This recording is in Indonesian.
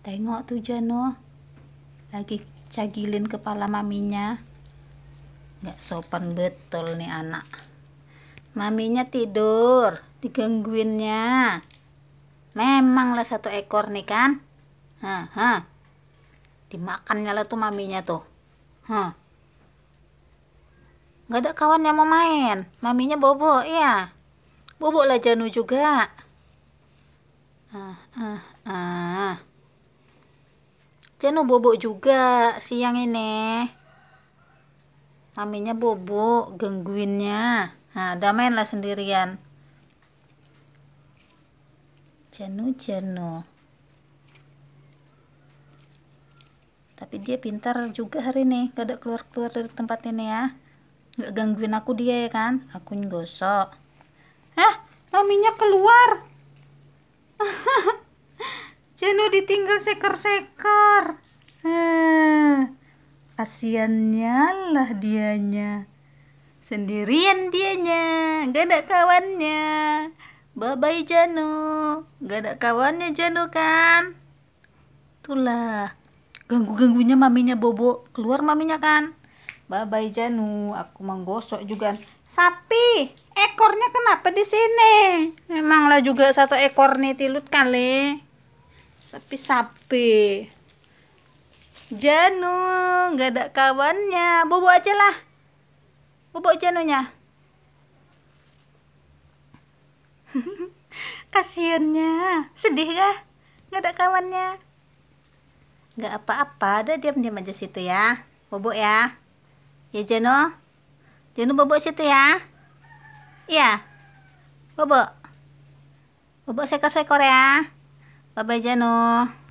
Tengok tuh Jano. Lagi cagilin kepala maminya. Gak sopan betul nih anak. Maminya tidur, digangguinnya. Memanglah satu ekor nih kan. Ha, ha. Dimakannya lah tuh maminya tuh. Ha. Gak ada kawan yang mau main. Maminya bobo, ya. Bobo lah Janu juga. Ah, ah, ah. Jenuh bobok juga siang ini. Aminya bobok, gangguinnya. Nah, mainlah sendirian. Jenuh, jenuh. Tapi dia pintar juga hari ini. Gak ada keluar-keluar dari tempat ini ya. Gak gangguin aku dia ya kan. Aku nggosok. lu anu ditinggal seker-seker eh, kasiannya lah dianya sendirian dianya gak ada kawannya bye bye Janu gak ada kawannya Janu kan itulah ganggu-ganggunya maminya Bobo keluar maminya kan bye bye Janu aku menggosok juga sapi ekornya kenapa di sini? Memanglah juga satu ekor nih tilut kali sapi sapi Janu nggak ada kawannya bobo aja lah bobo Janunya kasiannya sedih gak nggak ada kawannya nggak apa-apa ada diam-diam aja situ ya bobo ya ya Janu Janu bobo situ ya iya bobo bobo seko-seko ya Bye bye Jano.